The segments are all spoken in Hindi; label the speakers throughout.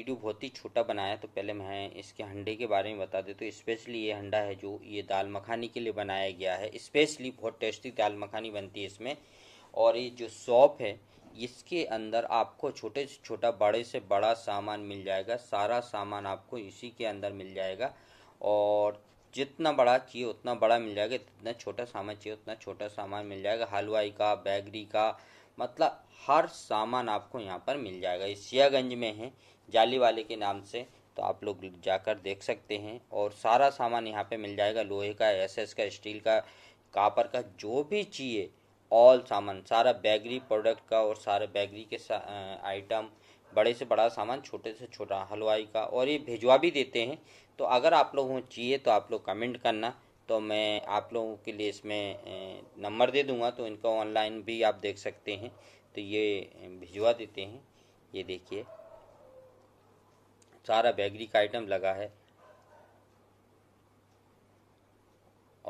Speaker 1: वीडियो बहुत ही छोटा बनाया तो पहले मैं इसके हंडे के बारे में बता दे तो स्पेशली ये हंडा है जो ये दाल मखानी के लिए बनाया गया है स्पेशली बहुत टेस्टी दाल मखानी बनती है इसमें और ये जो शॉप है इसके अंदर आपको छोटे से छोटा बड़े से बड़ा सामान मिल जाएगा सारा सामान आपको इसी के अंदर मिल जाएगा और जितना बड़ा चाहिए उतना बड़ा मिल जाएगा जितना छोटा सामान चाहिए उतना छोटा सामान मिल जाएगा हलवाई का बैगरी का मतलब हर सामान आपको यहाँ पर मिल जाएगा ये सियागंज में है जाली वाले के नाम से तो आप लोग जाकर देख सकते हैं और सारा सामान यहाँ पे मिल जाएगा लोहे का एसएस का स्टील का कापर का जो भी चाहिए ऑल सामान सारा बैगरी प्रोडक्ट का और सारे बैगरी के आइटम बड़े से बड़ा सामान छोटे से छोटा हलवाई का और ये भिजवा भी देते हैं तो अगर आप लोगों को चाहिए तो आप लोग कमेंट करना तो मैं आप लोगों के लिए इसमें नंबर दे दूंगा तो इनका ऑनलाइन भी आप देख सकते हैं तो ये भिजवा देते हैं ये देखिए सारा बेकरी का आइटम लगा है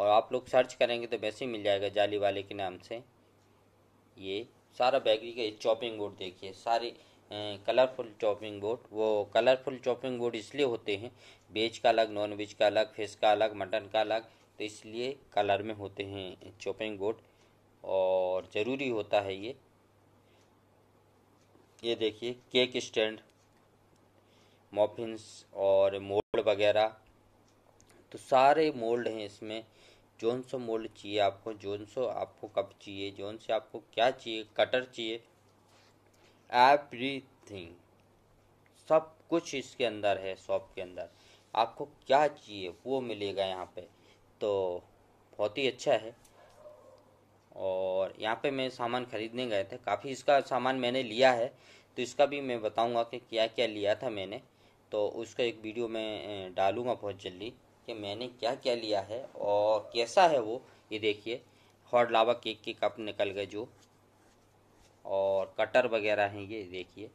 Speaker 1: और आप लोग सर्च करेंगे तो वैसे ही मिल जाएगा जाली वाले के नाम से ये सारा बेकरी का चॉपिंग बोर्ड देखिए सारे कलरफुल चॉपिंग बोर्ड वो कलरफुल चॉपिंग बोर्ड इसलिए होते हैं वेज का अलग नॉन वेज का अलग फिश का अलग मटन का अलग तो इसलिए कलर में होते हैं चॉपिंग बोर्ड और ज़रूरी होता है ये ये देखिए केक स्टैंड मॉफिन्स और मोल्ड वगैरह तो सारे मोल्ड हैं इसमें जौन सो मोल्ड चाहिए आपको जौन सो आपको कब चाहिए जौन से आपको क्या चाहिए कटर चाहिए एवरी थिंग सब कुछ इसके अंदर है शॉप के अंदर आपको क्या चाहिए वो मिलेगा यहाँ पे तो बहुत ही अच्छा है और यहाँ पे मैं सामान ख़रीदने गए थे काफ़ी इसका सामान मैंने लिया है तो इसका भी मैं बताऊँगा कि क्या क्या लिया था मैंने तो उसका एक वीडियो मैं डालूँगा बहुत जल्दी कि मैंने क्या क्या लिया है और कैसा है वो ये देखिए हॉट लावा केक के कप निकल गए जो और कटर वगैरह हैं ये देखिए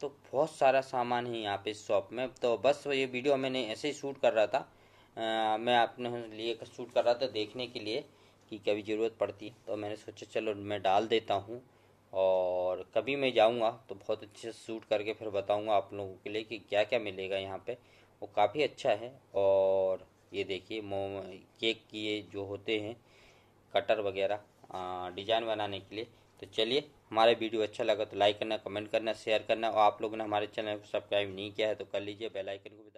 Speaker 1: तो बहुत सारा सामान है यहाँ पे शॉप में तो बस ये वीडियो मैंने ऐसे ही शूट कर रहा था आ, मैं अपने लिए शूट कर रहा था देखने के लिए कि कभी ज़रूरत पड़ती तो मैंने सोचा चलो मैं डाल देता हूँ और कभी मैं जाऊँगा तो बहुत अच्छे से सूट करके फिर बताऊँगा आप लोगों के लिए कि क्या क्या मिलेगा यहाँ पे वो काफ़ी अच्छा है और ये देखिए मोम केक किए जो होते हैं कटर वगैरह डिज़ाइन बनाने के लिए तो चलिए हमारे वीडियो अच्छा लगा तो लाइक करना कमेंट करना शेयर करना और आप लोगों ने हमारे चैनल को सब्सक्राइब नहीं किया है तो कर लीजिए बेलाइकन को